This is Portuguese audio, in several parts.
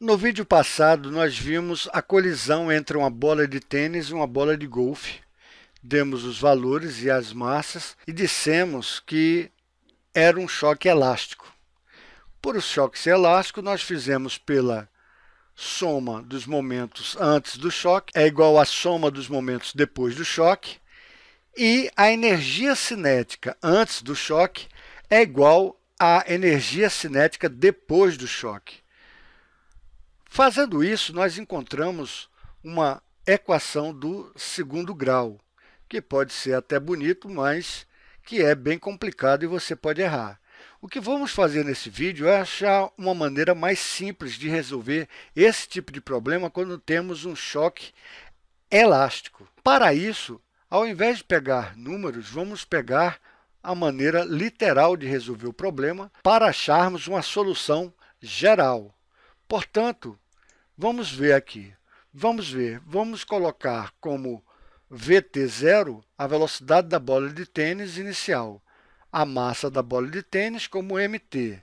No vídeo passado, nós vimos a colisão entre uma bola de tênis e uma bola de golfe. Demos os valores e as massas e dissemos que era um choque elástico. Por o choque ser elástico, nós fizemos pela soma dos momentos antes do choque, é igual à soma dos momentos depois do choque, e a energia cinética antes do choque é igual à energia cinética depois do choque. Fazendo isso, nós encontramos uma equação do segundo grau, que pode ser até bonito, mas que é bem complicado e você pode errar. O que vamos fazer nesse vídeo é achar uma maneira mais simples de resolver esse tipo de problema quando temos um choque elástico. Para isso, ao invés de pegar números, vamos pegar a maneira literal de resolver o problema para acharmos uma solução geral. Portanto, vamos ver aqui. Vamos ver, vamos colocar como VT0 a velocidade da bola de tênis inicial, a massa da bola de tênis como MT,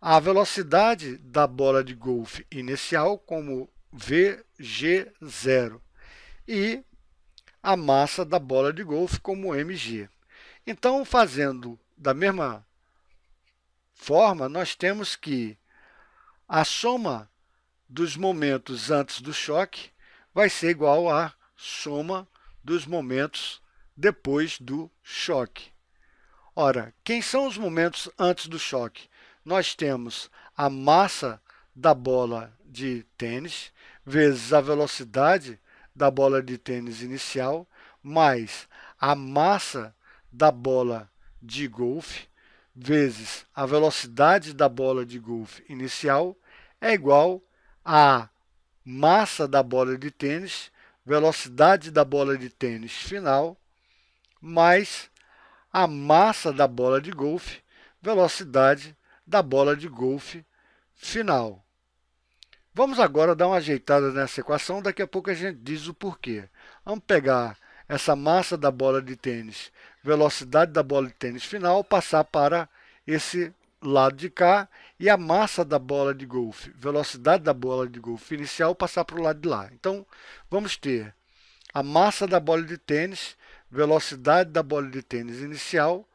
a velocidade da bola de golfe inicial como VG0 e a massa da bola de golfe como mg. Então, fazendo da mesma forma, nós temos que a soma dos momentos antes do choque vai ser igual à soma dos momentos depois do choque. Ora, quem são os momentos antes do choque? Nós temos a massa da bola de tênis vezes a velocidade da bola de tênis inicial mais a massa da bola de golfe vezes a velocidade da bola de golfe inicial é igual à massa da bola de tênis, velocidade da bola de tênis final, mais a massa da bola de golfe, velocidade da bola de golfe final. Vamos agora dar uma ajeitada nessa equação, daqui a pouco a gente diz o porquê. Vamos pegar essa massa da bola de tênis velocidade da bola de tênis final passar para esse lado de cá e a massa da bola de golfe, velocidade da bola de golfe inicial passar para o lado de lá. Então, vamos ter a massa da bola de tênis, velocidade da bola de tênis inicial,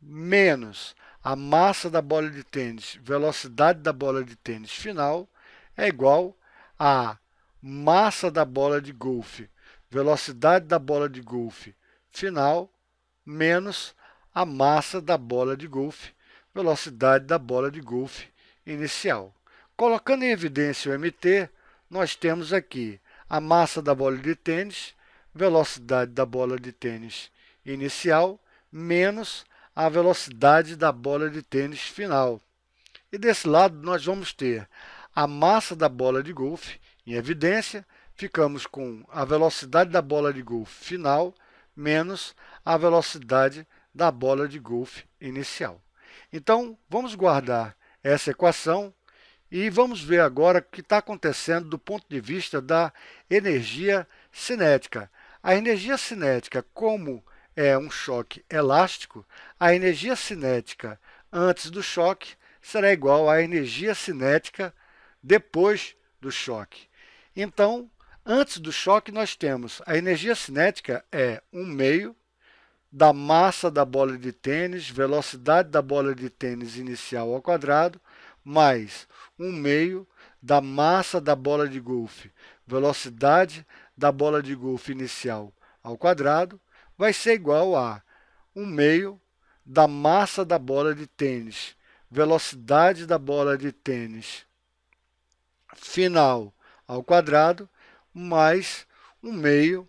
menos a massa da bola de tênis, velocidade da bola de tênis final, é igual a massa da bola de golfe, velocidade da bola de golfe final, menos a massa da bola de golfe, velocidade da bola de golfe inicial. Colocando em evidência o MT, nós temos aqui a massa da bola de tênis, velocidade da bola de tênis inicial, menos a velocidade da bola de tênis final. E desse lado nós vamos ter a massa da bola de golfe em evidência, ficamos com a velocidade da bola de golfe final menos a velocidade da bola de golfe inicial. Então, vamos guardar essa equação e vamos ver agora o que está acontecendo do ponto de vista da energia cinética. A energia cinética, como é um choque elástico, a energia cinética antes do choque será igual à energia cinética depois do choque. Então, Antes do choque, nós temos a energia cinética é um meio da massa da bola de tênis, velocidade da bola de tênis inicial ao quadrado, mais um meio da massa da bola de golfe, velocidade da bola de golfe inicial ao quadrado, vai ser igual a um meio da massa da bola de tênis, velocidade da bola de tênis final ao quadrado, mais um meio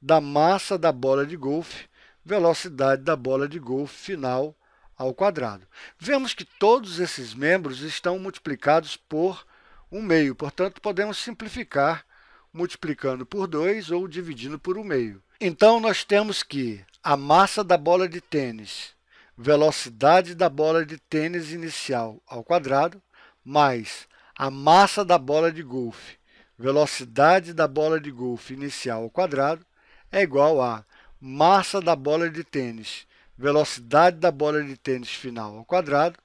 da massa da bola de golfe, velocidade da bola de golfe final ao quadrado. Vemos que todos esses membros estão multiplicados por um meio, portanto, podemos simplificar multiplicando por 2 ou dividindo por um meio. Então, nós temos que a massa da bola de tênis, velocidade da bola de tênis inicial ao quadrado, mais a massa da bola de golfe, velocidade da bola de golfe inicial ao quadrado é igual a massa da bola de tênis, velocidade da bola de tênis final ao quadrado,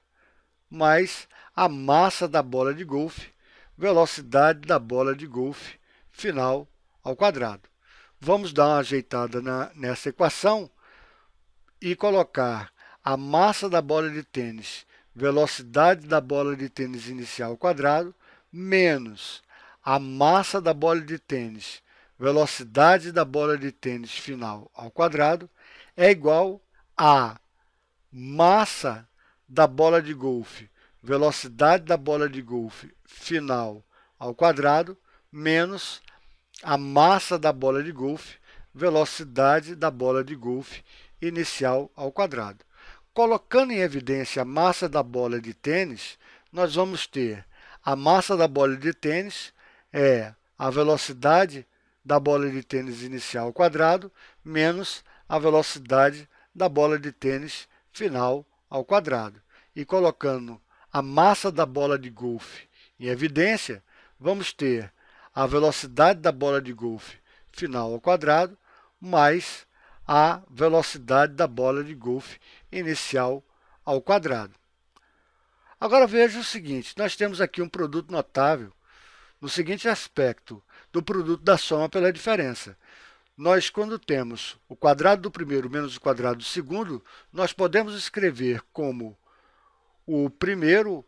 mais a massa da bola de golfe, velocidade da bola de golfe final ao quadrado. Vamos dar uma ajeitada na, nessa equação e colocar a massa da bola de tênis, velocidade da bola de tênis inicial ao quadrado, menos a massa da bola de tênis, velocidade da bola de tênis final ao quadrado, é igual à massa da bola de golfe, velocidade da bola de golfe final ao quadrado, menos a massa da bola de golfe, velocidade da bola de golfe inicial ao quadrado. Colocando em evidência a massa da bola de tênis, nós vamos ter a massa da bola de tênis é a velocidade da bola de tênis inicial ao quadrado menos a velocidade da bola de tênis final ao quadrado. E colocando a massa da bola de golfe em evidência, vamos ter a velocidade da bola de golfe final ao quadrado mais a velocidade da bola de golfe inicial ao quadrado. Agora veja o seguinte, nós temos aqui um produto notável no seguinte aspecto do produto da soma pela diferença. Nós, quando temos o quadrado do primeiro menos o quadrado do segundo, nós podemos escrever como o primeiro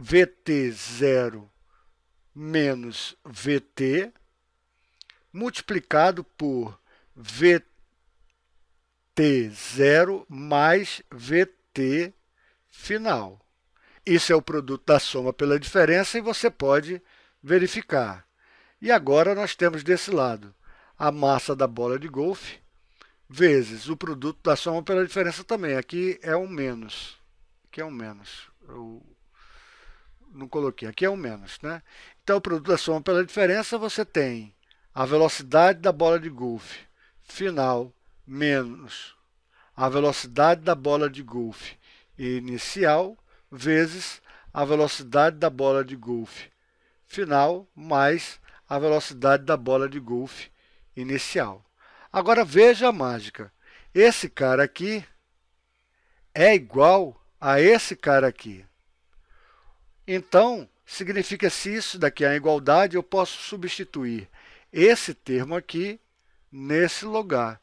VT0 menos VT multiplicado por VT0 mais VT final. Isso é o produto da soma pela diferença e você pode verificar. E agora nós temos desse lado a massa da bola de golfe vezes o produto da soma pela diferença também. Aqui é um menos. Aqui é um menos. Eu não coloquei. Aqui é um menos. Né? Então, o produto da soma pela diferença, você tem a velocidade da bola de golfe final menos a velocidade da bola de golfe inicial vezes a velocidade da bola de golfe final mais a velocidade da bola de golfe inicial. Agora veja a mágica. Esse cara aqui é igual a esse cara aqui. Então, significa se isso daqui é a igualdade, eu posso substituir esse termo aqui nesse lugar.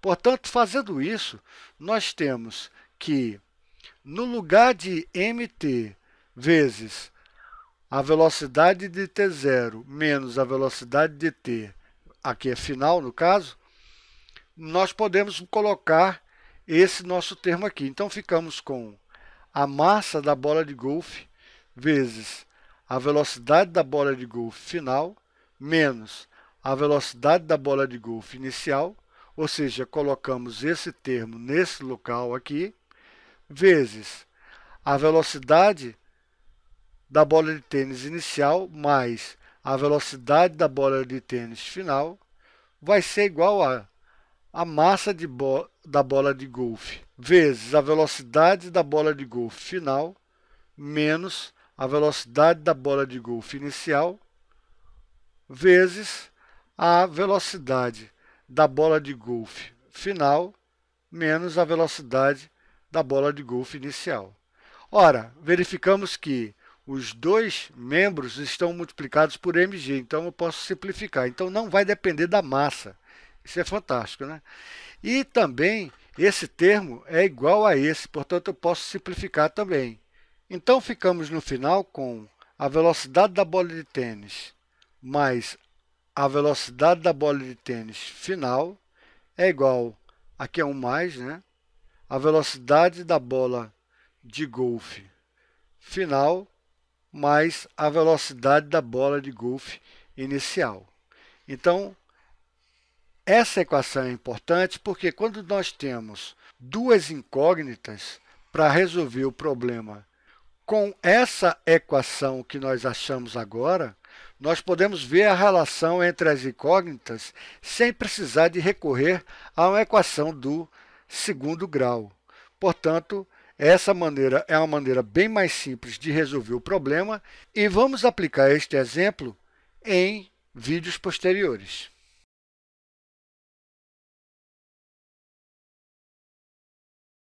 Portanto, fazendo isso, nós temos que no lugar de mt vezes a velocidade de t0 menos a velocidade de t, aqui é final no caso, nós podemos colocar esse nosso termo aqui. Então, ficamos com a massa da bola de golfe vezes a velocidade da bola de golfe final menos a velocidade da bola de golfe inicial, ou seja, colocamos esse termo nesse local aqui, vezes a velocidade da bola de tênis inicial mais a velocidade da bola de tênis final vai ser igual a a massa de bo da bola de golfe vezes a velocidade da bola de golfe final menos a velocidade da bola de golfe inicial vezes a velocidade da bola de golfe final menos a velocidade da bola de golfe inicial. Ora, verificamos que os dois membros estão multiplicados por mg, então eu posso simplificar. Então não vai depender da massa. Isso é fantástico, né? E também esse termo é igual a esse, portanto eu posso simplificar também. Então ficamos no final com a velocidade da bola de tênis mais a velocidade da bola de tênis final é igual, aqui é um mais, né? a velocidade da bola de golfe final mais a velocidade da bola de golfe inicial. Então, essa equação é importante porque quando nós temos duas incógnitas para resolver o problema com essa equação que nós achamos agora, nós podemos ver a relação entre as incógnitas sem precisar de recorrer a uma equação do segundo grau. Portanto, essa maneira é uma maneira bem mais simples de resolver o problema e vamos aplicar este exemplo em vídeos posteriores.